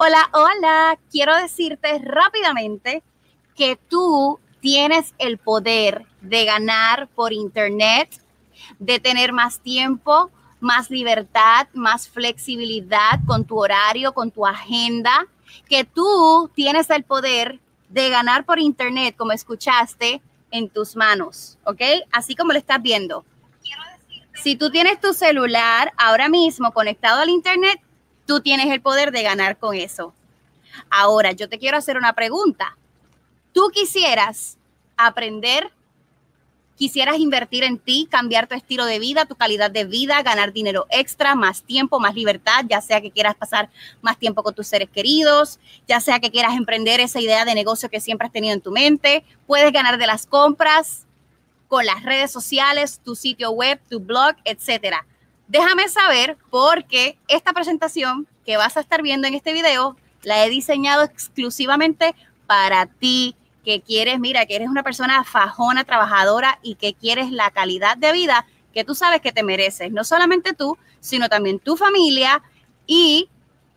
Hola, hola. Quiero decirte rápidamente que tú tienes el poder de ganar por internet, de tener más tiempo, más libertad, más flexibilidad con tu horario, con tu agenda, que tú tienes el poder de ganar por internet, como escuchaste, en tus manos, ¿ok? Así como lo estás viendo. Si tú tienes tu celular ahora mismo conectado al internet, Tú tienes el poder de ganar con eso. Ahora, yo te quiero hacer una pregunta. ¿Tú quisieras aprender? ¿Quisieras invertir en ti, cambiar tu estilo de vida, tu calidad de vida, ganar dinero extra, más tiempo, más libertad, ya sea que quieras pasar más tiempo con tus seres queridos, ya sea que quieras emprender esa idea de negocio que siempre has tenido en tu mente? ¿Puedes ganar de las compras? con las redes sociales, tu sitio web, tu blog, etcétera déjame saber porque esta presentación que vas a estar viendo en este video la he diseñado exclusivamente para ti que quieres, mira, que eres una persona fajona, trabajadora y que quieres la calidad de vida que tú sabes que te mereces, no solamente tú, sino también tu familia y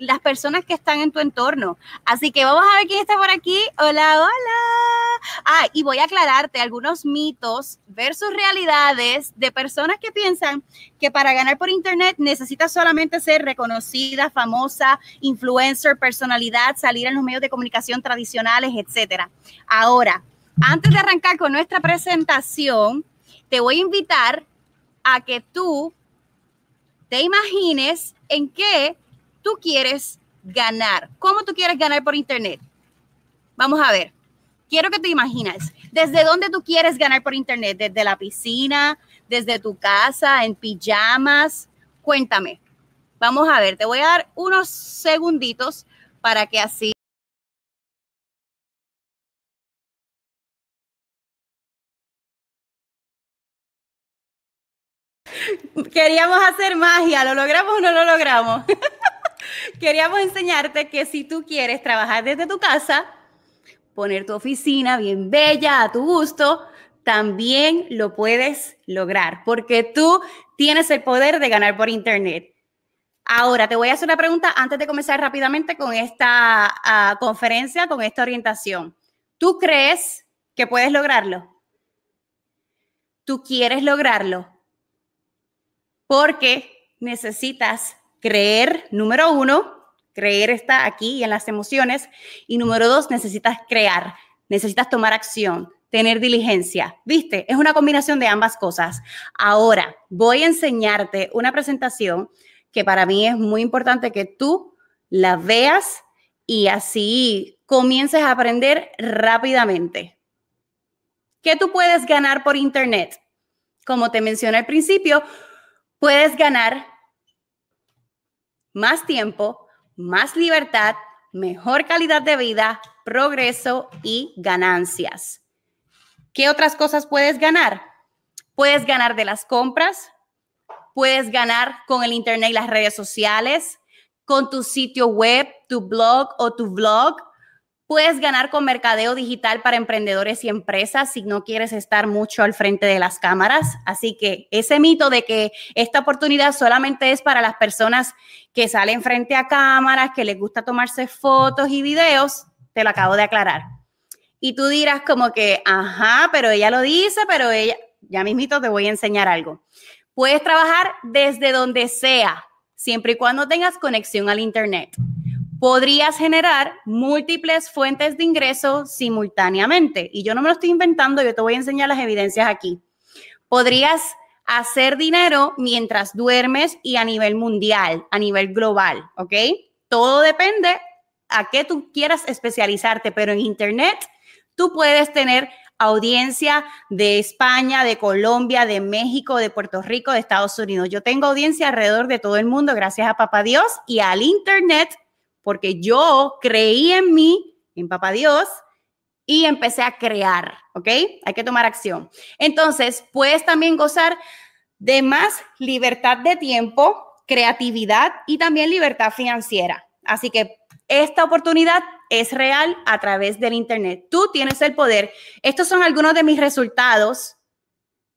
las personas que están en tu entorno. Así que vamos a ver quién está por aquí. Hola, hola. Ah, y voy a aclararte algunos mitos versus realidades de personas que piensan que para ganar por internet necesitas solamente ser reconocida, famosa, influencer, personalidad, salir en los medios de comunicación tradicionales, etcétera. Ahora, antes de arrancar con nuestra presentación, te voy a invitar a que tú te imagines en qué tú quieres ganar. ¿Cómo tú quieres ganar por Internet? Vamos a ver. Quiero que te imaginas. ¿desde dónde tú quieres ganar por Internet? ¿Desde la piscina? ¿Desde tu casa? ¿En pijamas? Cuéntame. Vamos a ver, te voy a dar unos segunditos para que así... Queríamos hacer magia, ¿lo logramos o no lo logramos? Queríamos enseñarte que si tú quieres trabajar desde tu casa, poner tu oficina bien bella, a tu gusto, también lo puedes lograr, porque tú tienes el poder de ganar por Internet. Ahora, te voy a hacer una pregunta antes de comenzar rápidamente con esta ah, conferencia, con esta orientación. ¿Tú crees que puedes lograrlo? ¿Tú quieres lograrlo? Porque necesitas creer, número uno, creer está aquí en las emociones. Y número dos, necesitas crear, necesitas tomar acción, tener diligencia. ¿Viste? Es una combinación de ambas cosas. Ahora, voy a enseñarte una presentación que para mí es muy importante que tú la veas y así comiences a aprender rápidamente. ¿Qué tú puedes ganar por Internet? Como te mencioné al principio, puedes ganar más tiempo, más libertad, mejor calidad de vida, progreso y ganancias. ¿Qué otras cosas puedes ganar? Puedes ganar de las compras, puedes ganar con el Internet y las redes sociales, con tu sitio web, tu blog o tu vlog, Puedes ganar con mercadeo digital para emprendedores y empresas si no quieres estar mucho al frente de las cámaras. Así que ese mito de que esta oportunidad solamente es para las personas que salen frente a cámaras, que les gusta tomarse fotos y videos, te lo acabo de aclarar. Y tú dirás como que, ajá, pero ella lo dice, pero ella, ya mismito te voy a enseñar algo. Puedes trabajar desde donde sea, siempre y cuando tengas conexión al Internet podrías generar múltiples fuentes de ingreso simultáneamente. Y yo no me lo estoy inventando, yo te voy a enseñar las evidencias aquí. Podrías hacer dinero mientras duermes y a nivel mundial, a nivel global, ¿ok? Todo depende a qué tú quieras especializarte, pero en Internet tú puedes tener audiencia de España, de Colombia, de México, de Puerto Rico, de Estados Unidos. Yo tengo audiencia alrededor de todo el mundo, gracias a Papá Dios y al Internet porque yo creí en mí, en Papá Dios, y empecé a crear, ¿ok? Hay que tomar acción. Entonces, puedes también gozar de más libertad de tiempo, creatividad y también libertad financiera. Así que esta oportunidad es real a través del Internet. Tú tienes el poder. Estos son algunos de mis resultados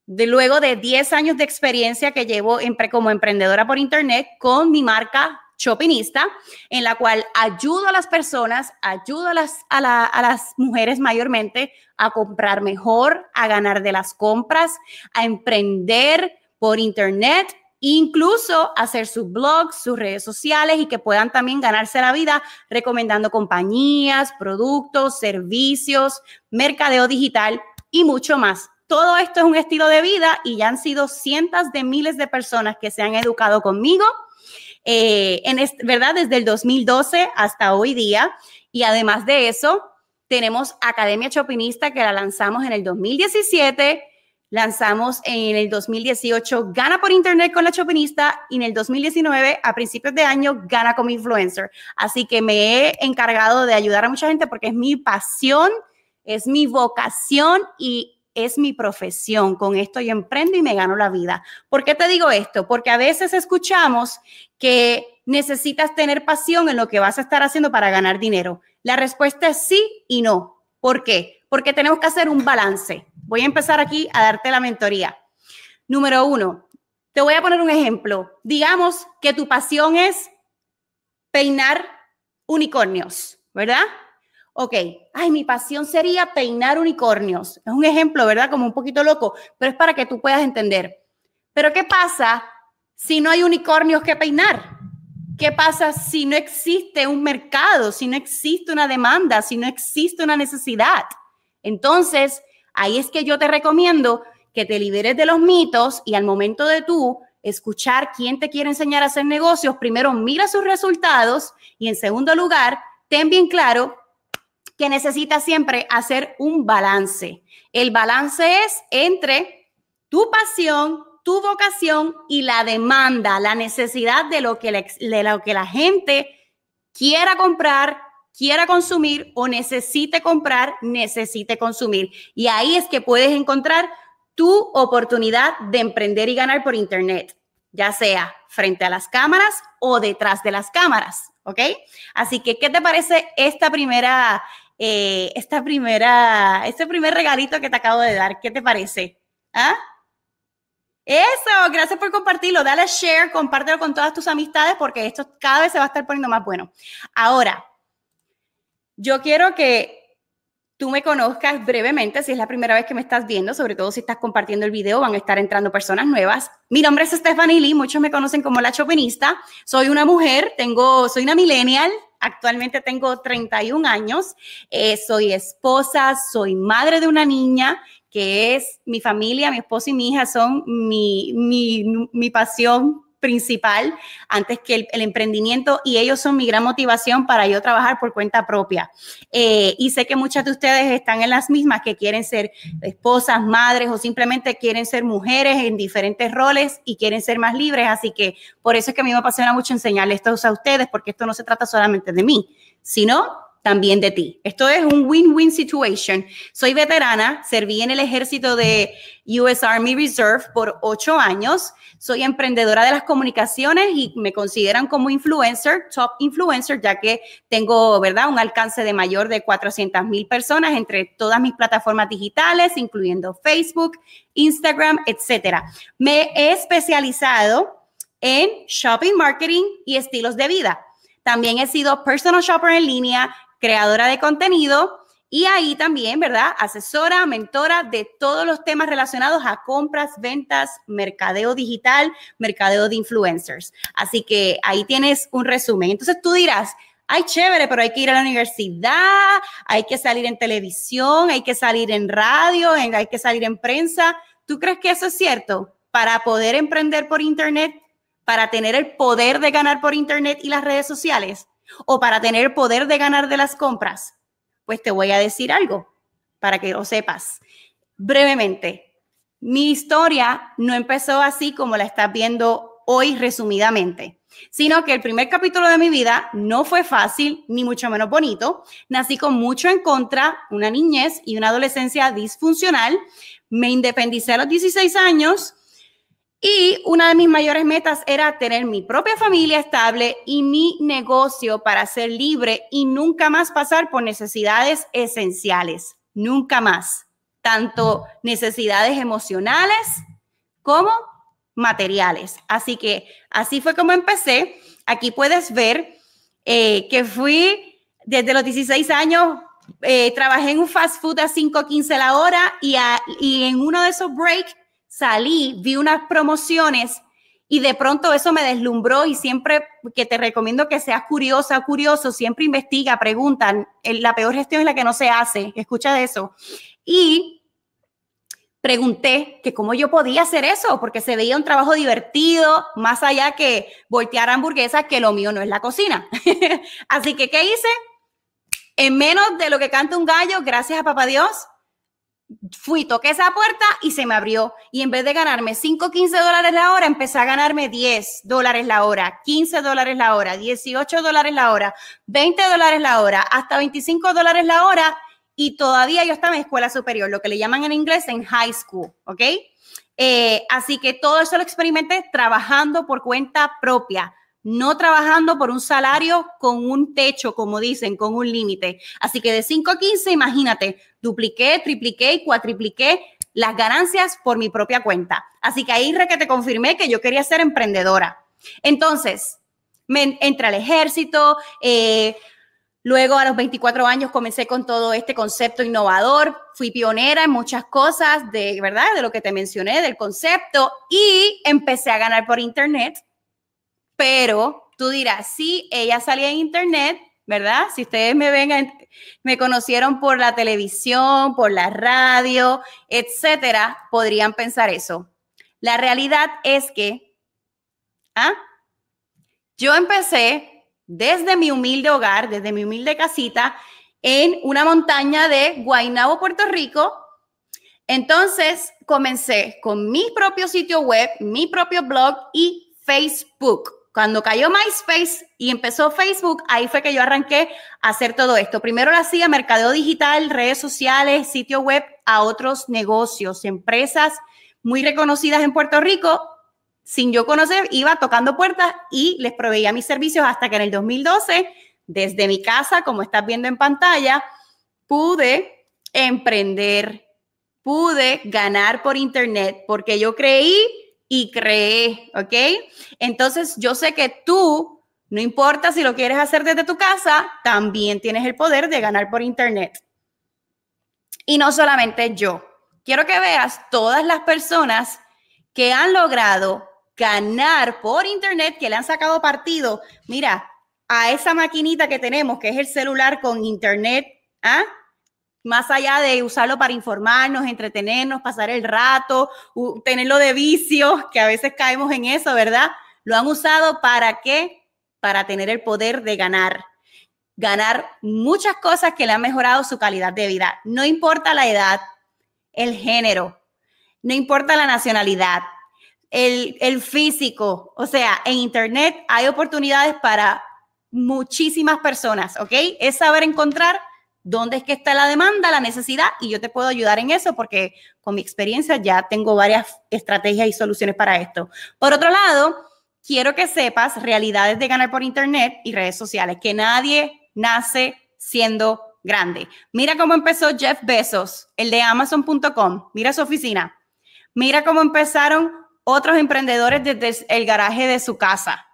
de luego de 10 años de experiencia que llevo como emprendedora por Internet con mi marca Shopinista, en la cual ayudo a las personas, ayudo a las, a, a las mujeres mayormente a comprar mejor, a ganar de las compras, a emprender por internet, incluso hacer sus blogs, sus redes sociales y que puedan también ganarse la vida recomendando compañías, productos, servicios, mercadeo digital y mucho más. Todo esto es un estilo de vida y ya han sido cientos de miles de personas que se han educado conmigo eh, en ¿verdad? Desde el 2012 hasta hoy día. Y además de eso, tenemos Academia Chopinista que la lanzamos en el 2017. Lanzamos en el 2018 Gana por Internet con la Chopinista y en el 2019, a principios de año, Gana como Influencer. Así que me he encargado de ayudar a mucha gente porque es mi pasión, es mi vocación y es mi profesión, con esto yo emprendo y me gano la vida. ¿Por qué te digo esto? Porque a veces escuchamos que necesitas tener pasión en lo que vas a estar haciendo para ganar dinero. La respuesta es sí y no. ¿Por qué? Porque tenemos que hacer un balance. Voy a empezar aquí a darte la mentoría. Número uno, te voy a poner un ejemplo. Digamos que tu pasión es peinar unicornios, ¿verdad? ok, ay, mi pasión sería peinar unicornios. Es un ejemplo, ¿verdad? Como un poquito loco, pero es para que tú puedas entender. Pero ¿qué pasa si no hay unicornios que peinar? ¿Qué pasa si no existe un mercado, si no existe una demanda, si no existe una necesidad? Entonces, ahí es que yo te recomiendo que te liberes de los mitos y al momento de tú escuchar quién te quiere enseñar a hacer negocios, primero mira sus resultados y en segundo lugar, ten bien claro que necesita siempre hacer un balance. El balance es entre tu pasión, tu vocación y la demanda, la necesidad de lo que de lo que la gente quiera comprar, quiera consumir o necesite comprar, necesite consumir. Y ahí es que puedes encontrar tu oportunidad de emprender y ganar por Internet, ya sea frente a las cámaras o detrás de las cámaras, ¿ok? Así que, ¿qué te parece esta primera eh, esta primera, este primer regalito que te acabo de dar. ¿Qué te parece? ¿Ah? Eso, gracias por compartirlo. Dale share, compártelo con todas tus amistades porque esto cada vez se va a estar poniendo más bueno. Ahora, yo quiero que tú me conozcas brevemente, si es la primera vez que me estás viendo, sobre todo si estás compartiendo el video, van a estar entrando personas nuevas. Mi nombre es Stephanie Lee, muchos me conocen como la chopinista. Soy una mujer, tengo, soy una millennial, actualmente tengo 31 años, eh, soy esposa, soy madre de una niña que es mi familia, mi esposo y mi hija son mi, mi, mi pasión principal antes que el, emprendimiento y ellos son mi gran motivación para yo trabajar por cuenta propia. Eh, y sé que muchas de ustedes están en las mismas que quieren ser esposas, madres o simplemente quieren ser mujeres en diferentes roles y quieren ser más libres. Así que por eso es que a mí me apasiona mucho enseñarles esto a ustedes porque esto no se trata solamente de mí, sino también de ti. Esto es un win-win situation. Soy veterana, serví en el ejército de US Army Reserve por ocho años, soy emprendedora de las comunicaciones y me consideran como influencer, top influencer, ya que tengo, ¿verdad?, un alcance de mayor de 400,000 mil personas entre todas mis plataformas digitales, incluyendo Facebook, Instagram, etcétera. Me he especializado en shopping marketing y estilos de vida. También he sido personal shopper en línea, creadora de contenido. Y ahí también, ¿verdad? Asesora, mentora de todos los temas relacionados a compras, ventas, mercadeo digital, mercadeo de influencers. Así que ahí tienes un resumen. Entonces tú dirás, ay, chévere, pero hay que ir a la universidad, hay que salir en televisión, hay que salir en radio, hay que salir en prensa. ¿Tú crees que eso es cierto? Para poder emprender por Internet, para tener el poder de ganar por Internet y las redes sociales o para tener poder de ganar de las compras? Pues te voy a decir algo para que lo sepas. Brevemente, mi historia no empezó así como la estás viendo hoy resumidamente, sino que el primer capítulo de mi vida no fue fácil, ni mucho menos bonito. Nací con mucho en contra, una niñez y una adolescencia disfuncional. Me independicé a los 16 años y una de mis mayores metas era tener mi propia familia estable y mi negocio para ser libre y nunca más pasar por necesidades esenciales, nunca más, tanto necesidades emocionales como materiales. Así que así fue como empecé. Aquí puedes ver eh, que fui desde los 16 años, eh, trabajé en un fast food a 5.15 la hora y en uno de esos breaks salí, vi unas promociones y de pronto eso me deslumbró y siempre que te recomiendo que seas curiosa, curioso, siempre investiga, preguntan. La peor gestión es la que no se hace, escucha de eso. Y pregunté que cómo yo podía hacer eso, porque se veía un trabajo divertido, más allá que voltear hamburguesas, que lo mío no es la cocina. Así que, ¿qué hice? En menos de lo que canta un gallo, gracias a papá Dios, fui, toqué esa puerta y se me abrió. Y en vez de ganarme 5, 15 dólares la hora, empecé a ganarme 10 dólares la hora, 15 dólares la hora, 18 dólares la hora, 20 dólares la hora, hasta 25 dólares la hora. Y todavía yo estaba en escuela superior, lo que le llaman en inglés en high school, ¿ok? Eh, así que todo eso lo experimenté trabajando por cuenta propia no trabajando por un salario con un techo, como dicen, con un límite. Así que de 5 a 15, imagínate, dupliqué, tripliqué y cuatripliqué las ganancias por mi propia cuenta. Así que ahí re que te confirmé que yo quería ser emprendedora. Entonces, me entra al ejército, eh, Luego a los 24 años comencé con todo este concepto innovador, fui pionera en muchas cosas de, ¿verdad? De lo que te mencioné, del concepto y empecé a ganar por internet pero tú dirás, sí, ella salía en internet, ¿verdad? Si ustedes me ven, me conocieron por la televisión, por la radio, etcétera, podrían pensar eso. La realidad es que ¿ah? yo empecé desde mi humilde hogar, desde mi humilde casita, en una montaña de Guaynabo, Puerto Rico. Entonces comencé con mi propio sitio web, mi propio blog y Facebook. Cuando cayó MySpace y empezó Facebook, ahí fue que yo arranqué a hacer todo esto. Primero lo hacía mercadeo digital, redes sociales, sitio web a otros negocios, empresas muy reconocidas en Puerto Rico. Sin yo conocer, iba tocando puertas y les proveía mis servicios hasta que en el 2012, desde mi casa, como estás viendo en pantalla, pude emprender, pude ganar por internet, porque yo creí y creé, ¿ok? Entonces yo sé que tú, no importa si lo quieres hacer desde tu casa, también tienes el poder de ganar por internet. Y no solamente yo. Quiero que veas todas las personas que han logrado ganar por internet, que le han sacado partido. Mira, a esa maquinita que tenemos, que es el celular con internet, ¿ah? más allá de usarlo para informarnos, entretenernos, pasar el rato, tenerlo de vicio, que a veces caemos en eso, ¿verdad? Lo han usado para qué? Para tener el poder de ganar. Ganar muchas cosas que le han mejorado su calidad de vida. No importa la edad, el género, no importa la nacionalidad, el, físico. O sea, en Internet hay oportunidades para muchísimas personas, ¿ok? Es saber encontrar dónde es que está la demanda, la necesidad, y yo te puedo ayudar en eso porque con mi experiencia ya tengo varias estrategias y soluciones para esto. Por otro lado, quiero que sepas realidades de ganar por Internet y redes sociales, que nadie nace siendo grande. Mira cómo empezó Jeff Bezos, el de amazon.com, mira su oficina, mira cómo empezaron otros emprendedores desde el garaje de su casa.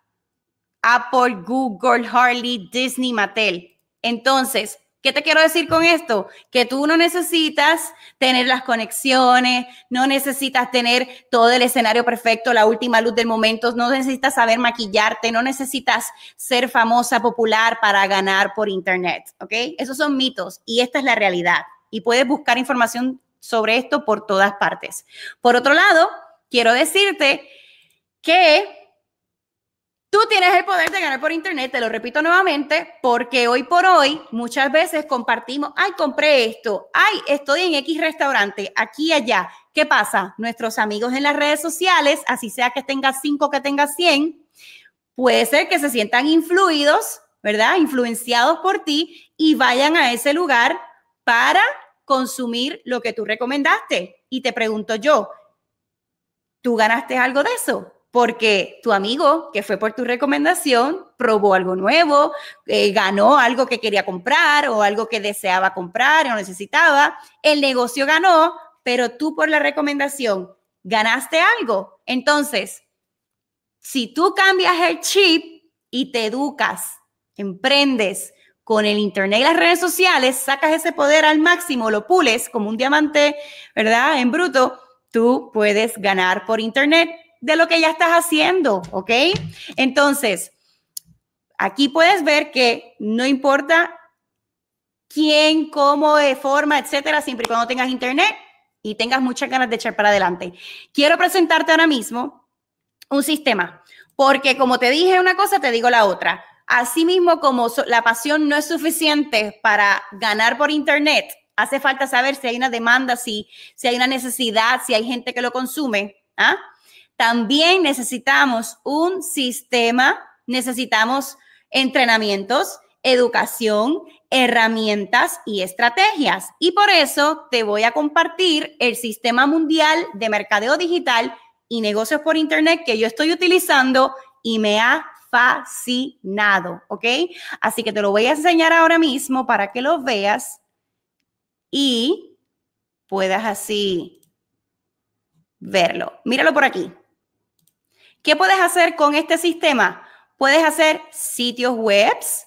Apple, Google, Harley, Disney, Mattel. Entonces, ¿Qué te quiero decir con esto? Que tú no necesitas tener las conexiones, no necesitas tener todo el escenario perfecto, la última luz del momento, no necesitas saber maquillarte, no necesitas ser famosa, popular para ganar por internet, ¿ok? Esos son mitos y esta es la realidad. Y puedes buscar información sobre esto por todas partes. Por otro lado, quiero decirte que Tú tienes el poder de ganar por internet, te lo repito nuevamente, porque hoy por hoy muchas veces compartimos, ay, compré esto, ay, estoy en X restaurante, aquí y allá. ¿Qué pasa? Nuestros amigos en las redes sociales, así sea que tengas 5, que tengas 100, puede ser que se sientan influidos, ¿verdad? Influenciados por ti y vayan a ese lugar para consumir lo que tú recomendaste. Y te pregunto yo, ¿tú ganaste algo de eso? porque tu amigo, que fue por tu recomendación, probó algo nuevo, eh, ganó algo que quería comprar o algo que deseaba comprar o necesitaba, el negocio ganó, pero tú por la recomendación ganaste algo. Entonces, si tú cambias el chip y te educas, emprendes con el Internet y las redes sociales, sacas ese poder al máximo, lo pules como un diamante, ¿verdad? En bruto, tú puedes ganar por Internet de lo que ya estás haciendo, ¿ok? Entonces, aquí puedes ver que no importa quién, cómo, de forma, etcétera, siempre y cuando tengas internet y tengas muchas ganas de echar para adelante. Quiero presentarte ahora mismo un sistema, porque como te dije una cosa, te digo la otra. Asimismo, como la pasión no es suficiente para ganar por internet, hace falta saber si hay una demanda, si, si hay una necesidad, si hay gente que lo consume. ¿ah? También necesitamos un sistema, necesitamos entrenamientos, educación, herramientas y estrategias. Y por eso te voy a compartir el Sistema Mundial de Mercadeo Digital y Negocios por Internet que yo estoy utilizando y me ha fascinado, ¿ok? Así que te lo voy a enseñar ahora mismo para que lo veas y puedas así verlo. Míralo por aquí. ¿Qué puedes hacer con este sistema? Puedes hacer sitios webs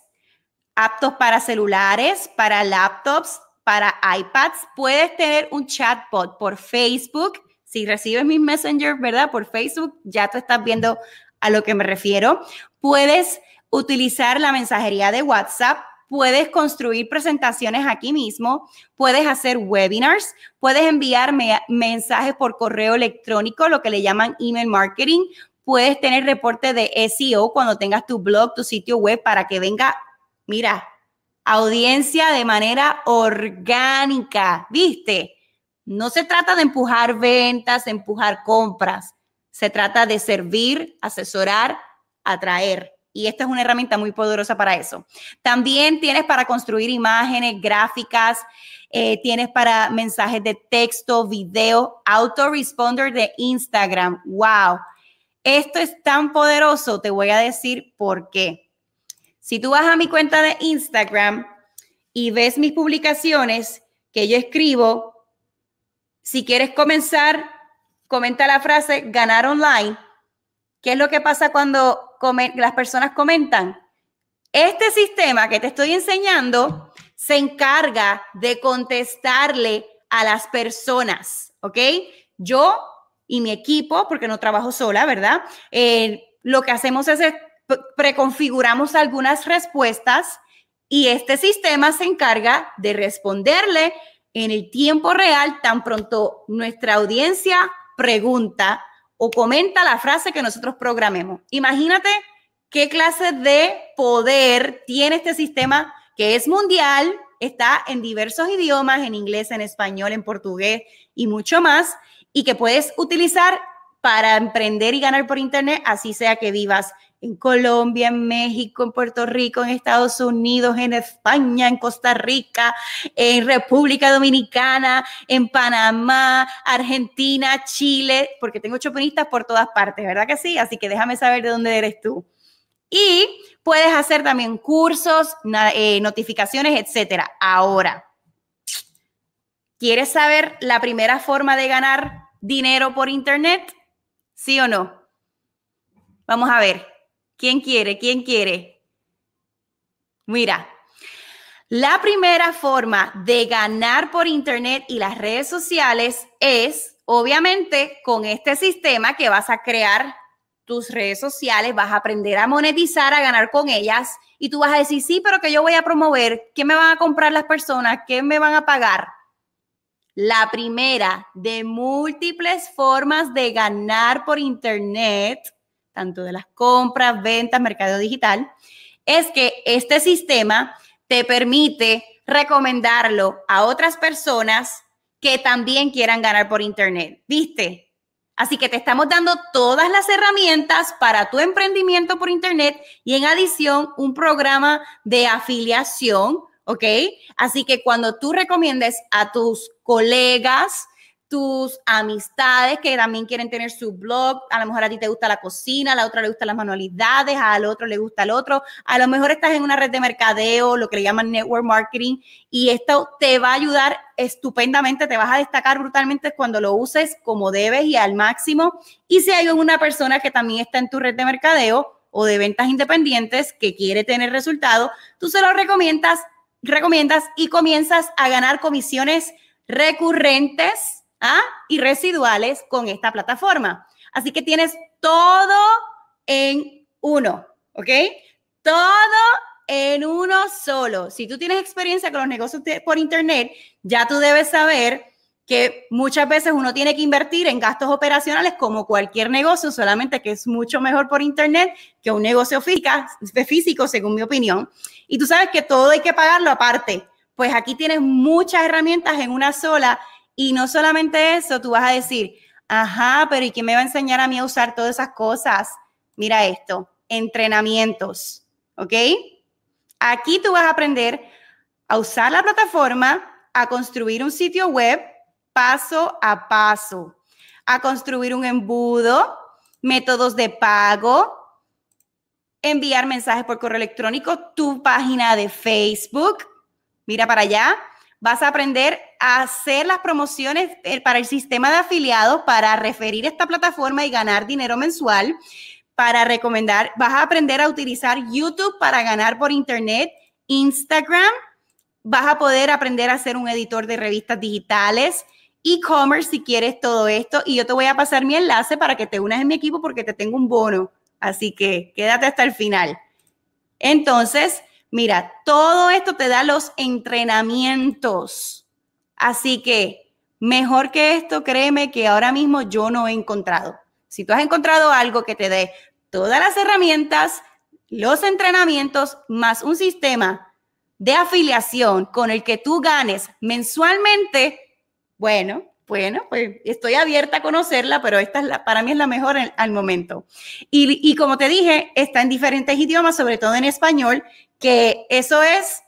aptos para celulares, para laptops, para iPads. Puedes tener un chatbot por Facebook. Si recibes mis Messenger, ¿verdad? Por Facebook, ya tú estás viendo a lo que me refiero. Puedes utilizar la mensajería de WhatsApp. Puedes construir presentaciones aquí mismo, puedes hacer webinars, puedes enviar mensajes por correo electrónico, lo que le llaman email marketing, Puedes tener reporte de SEO cuando tengas tu blog, tu sitio web, para que venga, mira, audiencia de manera orgánica, ¿viste? No se trata de empujar ventas, empujar compras, se trata de servir, asesorar, atraer. Y esta es una herramienta muy poderosa para eso. También tienes para construir imágenes, gráficas, eh, tienes para mensajes de texto, video, autoresponder de Instagram. ¡Wow! Esto es tan poderoso, te voy a decir por qué. Si tú vas a mi cuenta de Instagram y ves mis publicaciones que yo escribo, si quieres comenzar, comenta la frase ganar online. ¿Qué es lo que pasa cuando las personas comentan? Este sistema que te estoy enseñando se encarga de contestarle a las personas, ¿ok? Yo y mi equipo, porque no trabajo sola, ¿verdad? Eh, lo que hacemos es preconfiguramos algunas respuestas y este sistema se encarga de responderle en el tiempo real tan pronto nuestra audiencia pregunta o comenta la frase que nosotros programemos. Imagínate qué clase de poder tiene este sistema que es mundial, está en diversos idiomas, en inglés, en español, en portugués y mucho más y que puedes utilizar para emprender y ganar por Internet, así sea que vivas en Colombia, en México, en Puerto Rico, en Estados Unidos, en España, en Costa Rica, en República Dominicana, en Panamá, Argentina, Chile, porque tengo chopinistas por todas partes, ¿verdad que sí? Así que déjame saber de dónde eres tú. Y puedes hacer también cursos, eh, notificaciones, etcétera. Ahora, ¿quieres saber la primera forma de ganar dinero por internet? ¿Sí o no? Vamos a ver. ¿Quién quiere? ¿Quién quiere? Mira, la primera forma de ganar por internet y las redes sociales es, obviamente, con este sistema que vas a crear tus redes sociales, vas a aprender a monetizar, a ganar con ellas y tú vas a decir, sí, pero que yo voy a promover, ¿qué me van a comprar las personas? ¿Qué me van a pagar? La primera, de múltiples formas de ganar por Internet, tanto de las compras, ventas, mercado digital, es que este sistema te permite recomendarlo a otras personas que también quieran ganar por Internet. ¿Viste? Así que te estamos dando todas las herramientas para tu emprendimiento por Internet y en adición un programa de afiliación ¿ok? Así que cuando tú recomiendes a tus colegas, tus amistades que también quieren tener su blog, a lo mejor a ti te gusta la cocina, a la otra le gustan las manualidades, al otro le gusta el otro, a lo mejor estás en una red de mercadeo, lo que le llaman network marketing, y esto te va a ayudar estupendamente, te vas a destacar brutalmente cuando lo uses como debes y al máximo. Y si hay una persona que también está en tu red de mercadeo, o de ventas independientes que quiere tener resultados, tú se lo recomiendas recomiendas y comienzas a ganar comisiones recurrentes ¿ah? y residuales con esta plataforma. Así que tienes todo en uno, ¿ok? Todo en uno solo. Si tú tienes experiencia con los negocios por internet, ya tú debes saber que muchas veces uno tiene que invertir en gastos operacionales como cualquier negocio, solamente que es mucho mejor por internet que un negocio físico, según mi opinión. Y tú sabes que todo hay que pagarlo aparte. Pues aquí tienes muchas herramientas en una sola y no solamente eso, tú vas a decir, ajá, pero ¿y quién me va a enseñar a mí a usar todas esas cosas? Mira esto, entrenamientos, ¿ok? Aquí tú vas a aprender a usar la plataforma, a construir un sitio web, paso a paso a construir un embudo, métodos de pago, enviar mensajes por correo electrónico, tu página de Facebook. Mira para allá. Vas a aprender a hacer las promociones eh, para el sistema de afiliados, para referir esta plataforma y ganar dinero mensual, para recomendar. Vas a aprender a utilizar YouTube para ganar por internet, Instagram. Vas a poder aprender a ser un editor de revistas digitales, e-commerce si quieres todo esto. Y yo te voy a pasar mi enlace para que te unas en mi equipo porque te tengo un bono. Así que quédate hasta el final. Entonces, mira, todo esto te da los entrenamientos. Así que mejor que esto, créeme que ahora mismo yo no he encontrado. Si tú has encontrado algo que te dé todas las herramientas, los entrenamientos, más un sistema de afiliación con el que tú ganes mensualmente, bueno, bueno, pues estoy abierta a conocerla, pero esta es la, para mí es la mejor al momento. Y, y, como te dije, está en diferentes idiomas, sobre todo en español, que eso es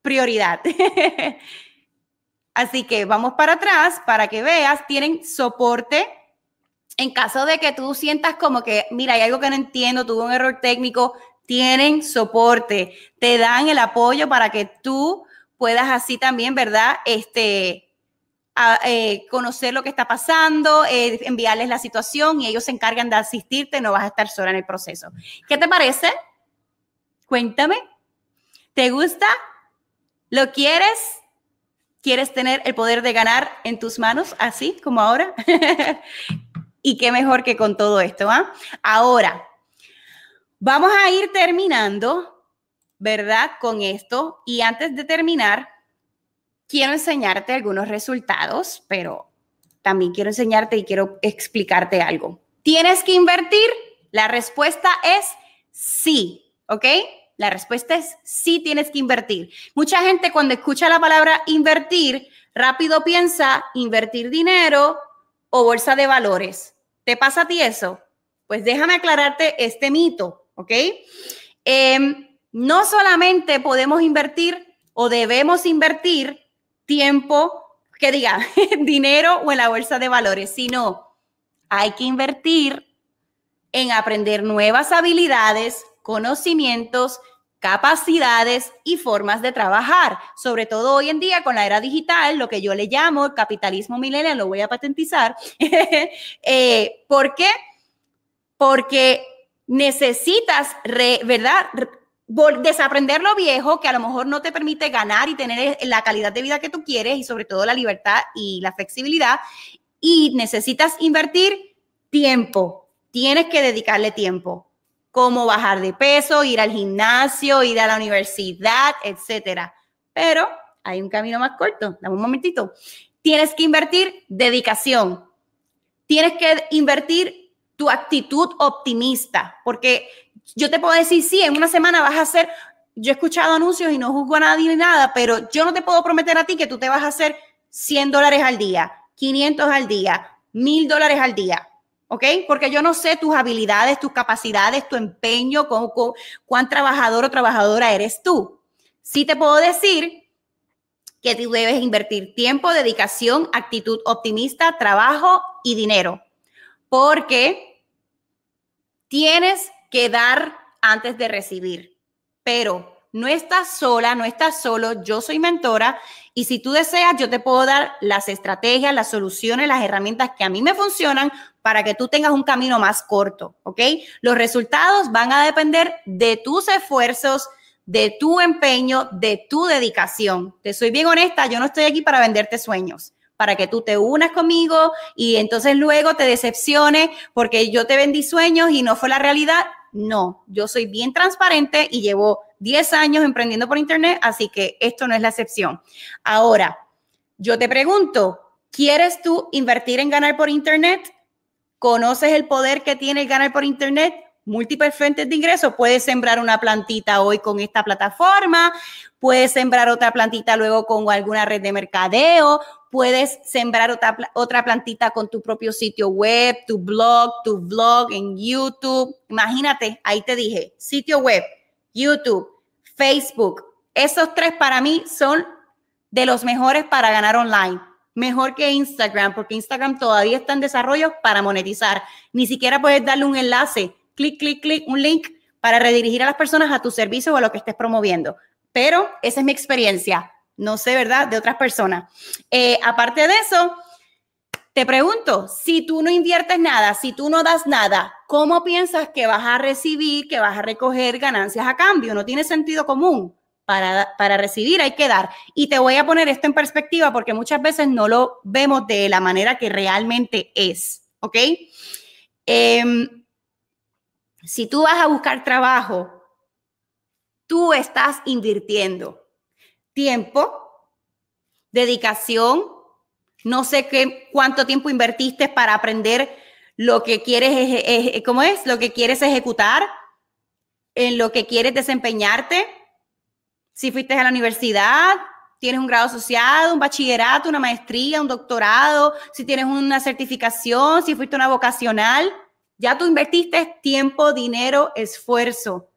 prioridad. Así que vamos para atrás para que veas, tienen soporte. En caso de que tú sientas como que, mira, hay algo que no entiendo, tuvo un error técnico, tienen soporte, te dan el apoyo para que tú puedas así también, ¿verdad? Este, a, eh, conocer lo que está pasando, eh, enviarles la situación y ellos se encargan de asistirte, no vas a estar sola en el proceso. ¿Qué te parece? Cuéntame. ¿Te gusta? ¿Lo quieres? ¿Quieres tener el poder de ganar en tus manos, así como ahora? y qué mejor que con todo esto, ¿ah? Ahora, vamos a ir terminando, ¿verdad? Con esto. Y antes de terminar, quiero enseñarte algunos resultados, pero también quiero enseñarte y quiero explicarte algo. ¿Tienes que invertir? La respuesta es sí, ¿ok? La respuesta es sí tienes que invertir. Mucha gente cuando escucha la palabra invertir, rápido piensa invertir dinero o bolsa de valores. ¿Te pasa a ti eso? Pues déjame aclararte este mito, ¿ok? Em, no solamente podemos invertir o debemos invertir tiempo, que diga, dinero o en la bolsa de valores, sino hay que invertir en aprender nuevas habilidades, conocimientos, capacidades y formas de trabajar, sobre todo hoy en día con la era digital, lo que yo le llamo capitalismo milenial, lo voy a patentizar. Eh, ¿Por qué? Porque necesitas, ¿verdad? desaprender lo viejo que a lo mejor no te permite ganar y tener eh, la calidad de vida que tú quieres y sobre todo la libertad y la flexibilidad. Y necesitas invertir tiempo, tienes que dedicarle tiempo, como bajar de peso, ir al gimnasio, ir a la universidad, etcétera. Pero hay un camino más corto, dame un momentito. Tienes que invertir dedicación, tienes que invertir tu actitud optimista, porque yo te puedo decir, sí, en una semana vas a hacer, yo he escuchado anuncios y no juzgo a nadie ni nada, pero yo no te puedo prometer a ti que tú te vas a hacer 100 dólares al día, 500 al día, 1000 dólares al día. ¿ok? Porque yo no sé tus habilidades, tus capacidades, tu empeño, cuán trabajador o trabajadora eres tú. Sí te puedo decir que tú debes invertir tiempo, dedicación, actitud optimista, trabajo y dinero, porque tienes que dar antes de recibir. Pero no estás sola, no estás solo, yo soy mentora y si tú deseas, yo te puedo dar las estrategias, las soluciones, las herramientas que a mí me funcionan para que tú tengas un camino más corto, ¿ok? Los resultados van a depender de tus esfuerzos, de tu empeño, de tu dedicación. Te soy bien honesta, yo no estoy aquí para venderte sueños para que tú te unas conmigo y entonces luego te decepciones porque yo te vendí sueños y no fue la realidad no, yo soy bien transparente y llevo 10 años emprendiendo por Internet, así que esto no es la excepción. Ahora, yo te pregunto, ¿quieres tú invertir en ganar por Internet? ¿Conoces el poder que tiene el ganar por Internet? múltiples frentes de ingresos. Puedes sembrar una plantita hoy con esta plataforma, puedes sembrar otra plantita luego con alguna red de mercadeo, puedes sembrar otra, otra plantita con tu propio sitio web, tu blog, tu blog en YouTube. Imagínate, ahí te dije, sitio web, YouTube, Facebook. Esos tres para mí son de los mejores para ganar online mejor que Instagram, porque Instagram todavía está en desarrollo para monetizar. Ni siquiera puedes darle un enlace clic, clic, clic, un link para redirigir a las personas a tu servicio o a lo que estés promoviendo. Pero esa es mi experiencia, no sé, ¿verdad?, de otras personas. Eh, aparte de eso, te pregunto, si tú no inviertes nada, si tú no das nada, ¿cómo piensas que vas a recibir, que vas a recoger ganancias a cambio? No tiene sentido común. Para, para, recibir hay que dar. Y te voy a poner esto en perspectiva porque muchas veces no lo vemos de la manera que realmente es, ¿ok? Em, si tú vas a buscar trabajo, tú estás invirtiendo tiempo, dedicación, no sé qué, cuánto tiempo invertiste para aprender lo que quieres, ¿cómo es? Lo que quieres ejecutar, en lo que quieres desempeñarte. Si fuiste a la universidad, tienes un grado asociado, un bachillerato, una maestría, un doctorado, si tienes una certificación, si fuiste una vocacional. Ya tú invertiste tiempo, dinero, esfuerzo.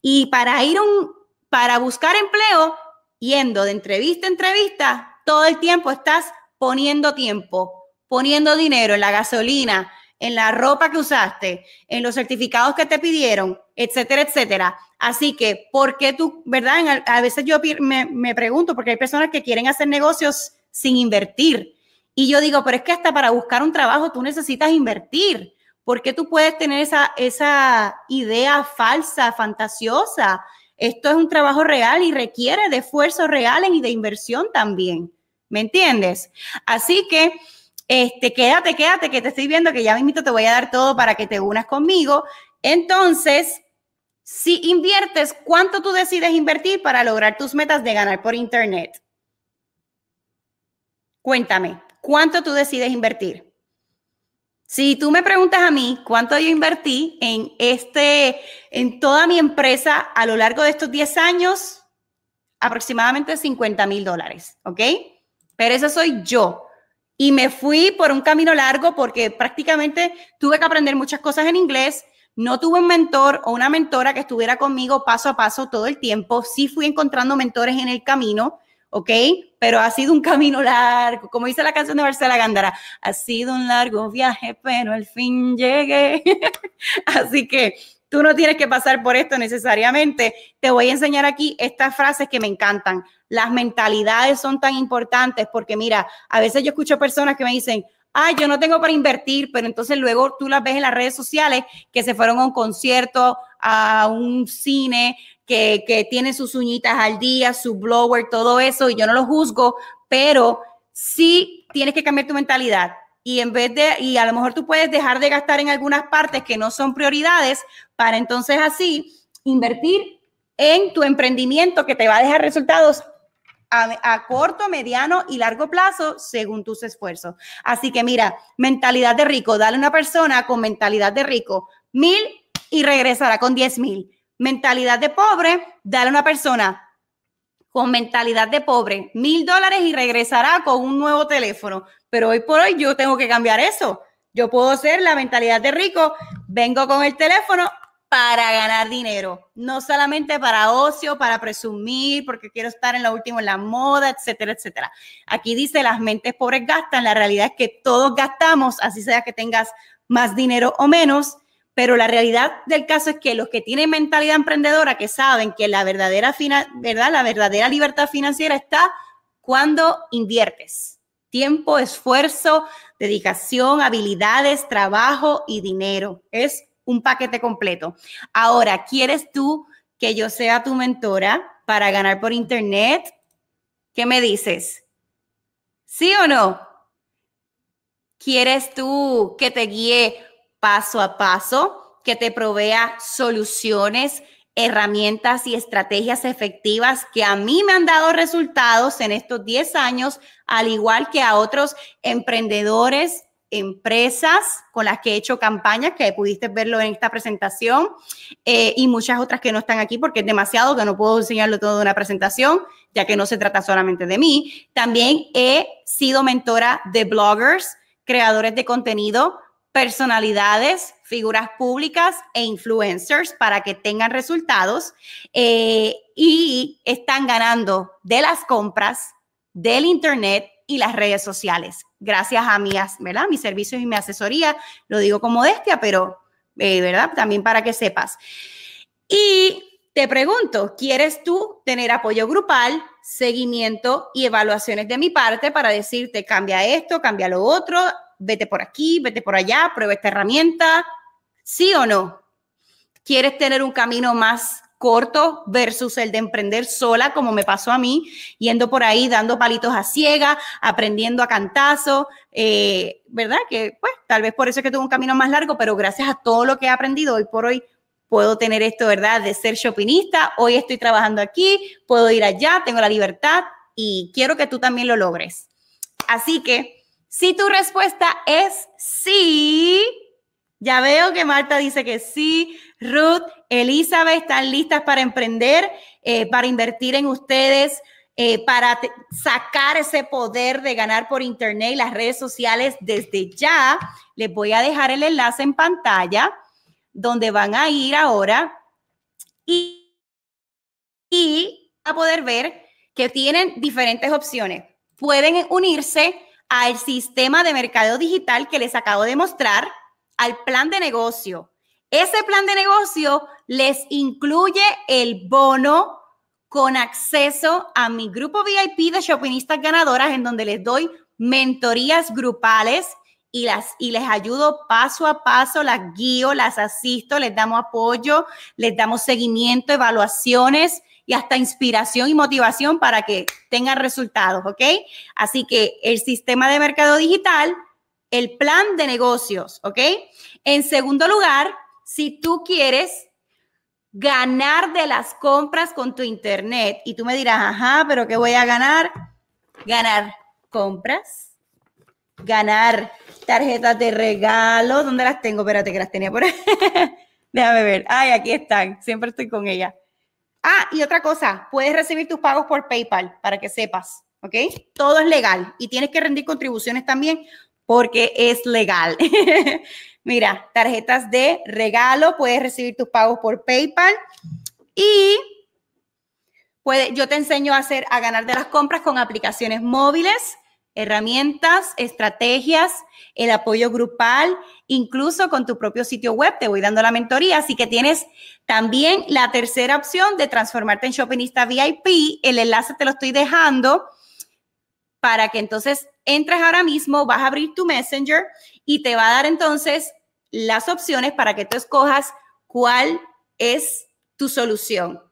Y para ir un, para buscar empleo, yendo de entrevista a entrevista, todo el tiempo estás poniendo tiempo, poniendo dinero en la gasolina, en la ropa que usaste, en los certificados que te pidieron, etcétera, etcétera. Así que, ¿por qué tú, verdad? A veces yo me, me, pregunto, porque hay personas que quieren hacer negocios sin invertir. Y yo digo, pero es que hasta para buscar un trabajo tú necesitas invertir. ¿Por qué tú puedes tener esa, esa idea falsa, fantasiosa? Esto es un trabajo real y requiere de esfuerzo reales y de inversión también. ¿Me entiendes? Así que este, quédate, quédate, que te estoy viendo que ya mismito te voy a dar todo para que te unas conmigo. Entonces, si inviertes, ¿cuánto tú decides invertir para lograr tus metas de ganar por internet? Cuéntame, ¿cuánto tú decides invertir? Si tú me preguntas a mí cuánto yo invertí en este, en toda mi empresa a lo largo de estos 10 años, aproximadamente 50 mil dólares, ¿ok? Pero eso soy yo. Y me fui por un camino largo porque prácticamente tuve que aprender muchas cosas en inglés. No tuve un mentor o una mentora que estuviera conmigo paso a paso todo el tiempo. Sí fui encontrando mentores en el camino, ¿ok? pero ha sido un camino largo, como dice la canción de Marcela Gándara, ha sido un largo viaje, pero al fin llegué. Así que tú no tienes que pasar por esto necesariamente. Te voy a enseñar aquí estas frases que me encantan. Las mentalidades son tan importantes porque mira, a veces yo escucho personas que me dicen, ay, yo no tengo para invertir, pero entonces luego tú las ves en las redes sociales que se fueron a un concierto, a un cine, que, tiene sus uñitas al día, su blower, todo eso, y yo no lo juzgo, pero sí tienes que cambiar tu mentalidad y en vez de, y a lo mejor tú puedes dejar de gastar en algunas partes que no son prioridades para entonces así invertir en tu emprendimiento que te va a dejar resultados a, a, corto, mediano y largo plazo según tus esfuerzos. Así que mira, mentalidad de rico, dale a una persona con mentalidad de rico mil y regresará con diez mil mentalidad de pobre, dale a una persona con mentalidad de pobre mil dólares y regresará con un nuevo teléfono. Pero hoy por hoy yo tengo que cambiar eso. Yo puedo ser la mentalidad de rico, vengo con el teléfono para ganar dinero, no solamente para ocio, para presumir, porque quiero estar en lo último en la moda, etcétera, etcétera. Aquí dice, las mentes pobres gastan, la realidad es que todos gastamos, así sea que tengas más dinero o menos, pero la realidad del caso es que los que tienen mentalidad emprendedora, que saben que la verdadera, ¿verdad? la verdadera libertad financiera está cuando inviertes tiempo, esfuerzo, dedicación, habilidades, trabajo y dinero. Es un paquete completo. Ahora, ¿quieres tú que yo sea tu mentora para ganar por internet? ¿Qué me dices? ¿Sí o no? ¿Quieres tú que te guíe paso a paso que te provea soluciones, herramientas y estrategias efectivas que a mí me han dado resultados en estos 10 años, al igual que a otros emprendedores, empresas con las que he hecho campañas, que pudiste verlo en esta presentación, eh, y muchas otras que no están aquí porque es demasiado que no puedo enseñarlo todo en una presentación, ya que no se trata solamente de mí. También he sido mentora de bloggers, creadores de contenido, personalidades, figuras públicas e influencers para que tengan resultados eh, y están ganando de las compras, del internet y las redes sociales. Gracias a ¿verdad? mis servicios y mi asesoría, lo digo con modestia, pero eh, ¿verdad? también para que sepas. Y te pregunto, ¿quieres tú tener apoyo grupal, seguimiento y evaluaciones de mi parte para decirte cambia esto, cambia lo otro, vete por aquí, vete por allá, prueba esta herramienta, ¿sí o no? ¿Quieres tener un camino más corto versus el de emprender sola, como me pasó a mí, yendo por ahí dando palitos a ciega, aprendiendo a cantazo, eh, ¿verdad? Que pues tal vez por eso es que tuve un camino más largo, pero gracias a todo lo que he aprendido hoy por hoy puedo tener esto, ¿verdad? De ser shopinista hoy estoy trabajando aquí, puedo ir allá, tengo la libertad y quiero que tú también lo logres. Así que si tu respuesta es sí, ya veo que Marta dice que sí, Ruth, Elizabeth, están listas para emprender, eh, para invertir en ustedes, eh, para sacar ese poder de ganar por internet y las redes sociales desde ya. Les voy a dejar el enlace en pantalla donde van a ir ahora y, y a poder ver que tienen diferentes opciones. Pueden unirse al sistema de mercado digital que les acabo de mostrar, al plan de negocio. Ese plan de negocio les incluye el bono con acceso a mi grupo VIP de shoppingistas ganadoras en donde les doy mentorías grupales y, las, y les ayudo paso a paso, las guío, las asisto, les damos apoyo, les damos seguimiento, evaluaciones y hasta inspiración y motivación para que tengan resultados, ¿ok? Así que el sistema de mercado digital, el plan de negocios, ¿ok? En segundo lugar, si tú quieres ganar de las compras con tu internet y tú me dirás, ajá, pero ¿qué voy a ganar? Ganar compras, ganar tarjetas de regalo, ¿dónde las tengo? Espérate que las tenía por ahí. Déjame ver. Ay, aquí están. Siempre estoy con ella. Ah, y otra cosa, puedes recibir tus pagos por PayPal para que sepas, ¿ok? Todo es legal y tienes que rendir contribuciones también porque es legal. Mira, tarjetas de regalo, puedes recibir tus pagos por PayPal y puede, yo te enseño a hacer, a ganar de las compras con aplicaciones móviles herramientas, estrategias, el apoyo grupal, incluso con tu propio sitio web, te voy dando la mentoría, así que tienes también la tercera opción de transformarte en shoppingista VIP, el enlace te lo estoy dejando para que entonces entres ahora mismo, vas a abrir tu Messenger y te va a dar entonces las opciones para que tú escojas cuál es tu solución,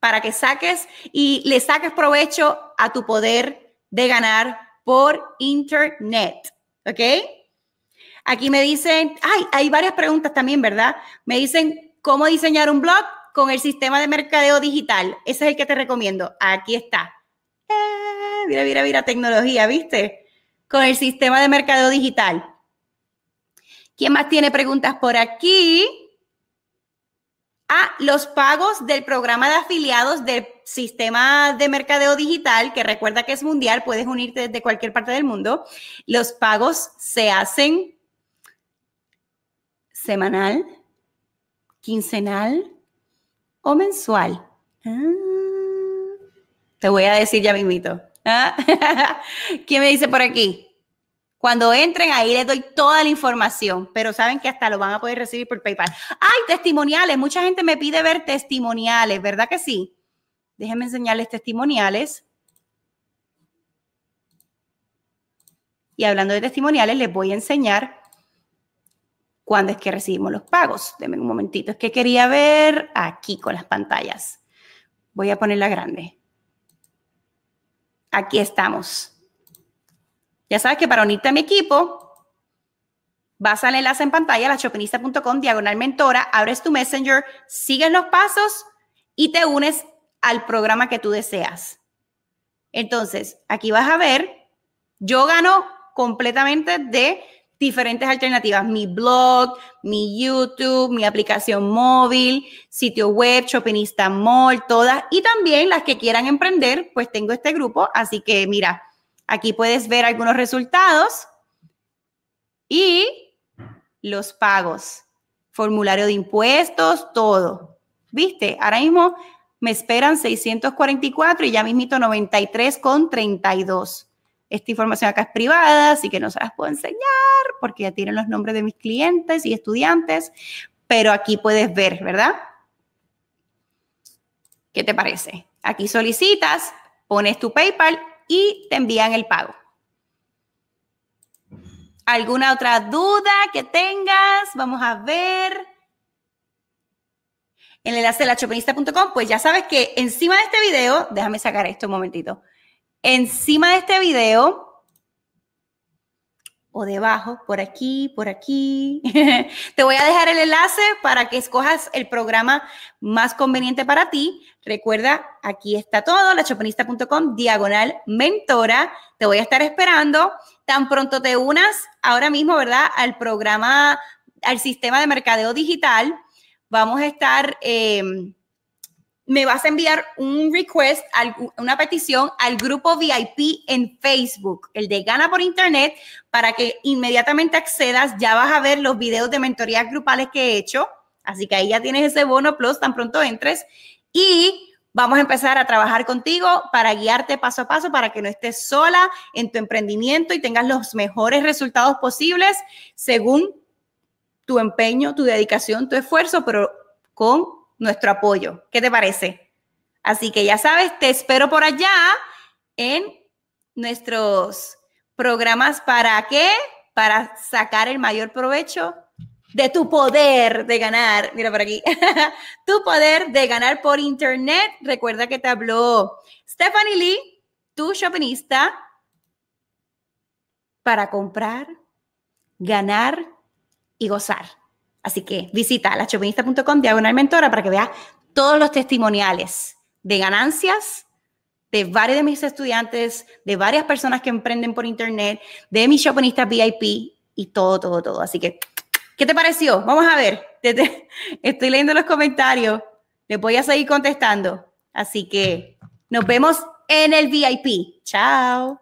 para que saques y le saques provecho a tu poder de ganar por internet. ¿Ok? Aquí me dicen, ay, hay varias preguntas también, ¿verdad? Me dicen, ¿cómo diseñar un blog con el sistema de mercadeo digital? Ese es el que te recomiendo. Aquí está. Eh, mira, mira, mira, tecnología, ¿viste? Con el sistema de mercadeo digital. ¿Quién más tiene preguntas por aquí? Ah, los pagos del programa de afiliados del sistema de mercadeo digital, que recuerda que es mundial, puedes unirte desde cualquier parte del mundo. Los pagos se hacen semanal, quincenal o mensual. Ah, te voy a decir ya mismito. Ah, ¿Quién me dice por aquí? Cuando entren ahí les doy toda la información, pero saben que hasta lo van a poder recibir por PayPal. ¡Ay, testimoniales! Mucha gente me pide ver testimoniales, ¿verdad que sí? Déjenme enseñarles testimoniales. Y hablando de testimoniales, les voy a enseñar cuándo es que recibimos los pagos. Denme un momentito. Es que quería ver aquí con las pantallas. Voy a ponerla grande. Aquí estamos. Ya sabes que para unirte a mi equipo, vas al enlace en pantalla, lachopinista.com, diagonal mentora, abres tu messenger, sigues los pasos y te unes al programa que tú deseas. Entonces, aquí vas a ver, yo gano completamente de diferentes alternativas, mi blog, mi YouTube, mi aplicación móvil, sitio web, Shoppingista Mall, todas, y también las que quieran emprender, pues tengo este grupo, así que mira, aquí puedes ver algunos resultados y los pagos, formulario de impuestos, todo. ¿Viste? Ahora mismo me esperan 644 y ya mismito 93 con 32. Esta información acá es privada, así que no se las puedo enseñar porque ya tienen los nombres de mis clientes y estudiantes, pero aquí puedes ver, ¿verdad? ¿Qué te parece? Aquí solicitas, pones tu PayPal y te envían el pago. ¿Alguna otra duda que tengas? Vamos a ver en el enlace lachopenista.com, pues ya sabes que encima de este video, déjame sacar esto un momentito, encima de este video o debajo, por aquí, por aquí. Te voy a dejar el enlace para que escojas el programa más conveniente para ti. Recuerda, aquí está todo, lachopenista.com, diagonal mentora. Te voy a estar esperando. Tan pronto te unas ahora mismo, ¿verdad? Al programa, al sistema de mercadeo digital vamos a estar, em, me vas a enviar un request, una petición al grupo VIP en Facebook, el de Gana por Internet, para que inmediatamente accedas, ya vas a ver los videos de mentorías grupales que he hecho, así que ahí ya tienes ese bono plus tan pronto entres y vamos a empezar a trabajar contigo para guiarte paso a paso para que no estés sola en tu emprendimiento y tengas los mejores resultados posibles según tu empeño, tu dedicación, tu esfuerzo, pero con nuestro apoyo. ¿Qué te parece? Así que ya sabes, te espero por allá en nuestros programas para qué? Para sacar el mayor provecho de tu poder de ganar, mira por aquí, tu poder de ganar por internet. Recuerda que te habló Stephanie Lee, tu shoppingista, para comprar, ganar y gozar. Así que visita la lachopinista.com diagonal mentora para que veas todos los testimoniales de ganancias de varios de mis estudiantes, de varias personas que emprenden por internet, de mis shopinistas VIP y todo, todo, todo. Así que, ¿qué te pareció? Vamos a ver. Estoy leyendo los comentarios. Les voy a seguir contestando. Así que nos vemos en el VIP. Chao.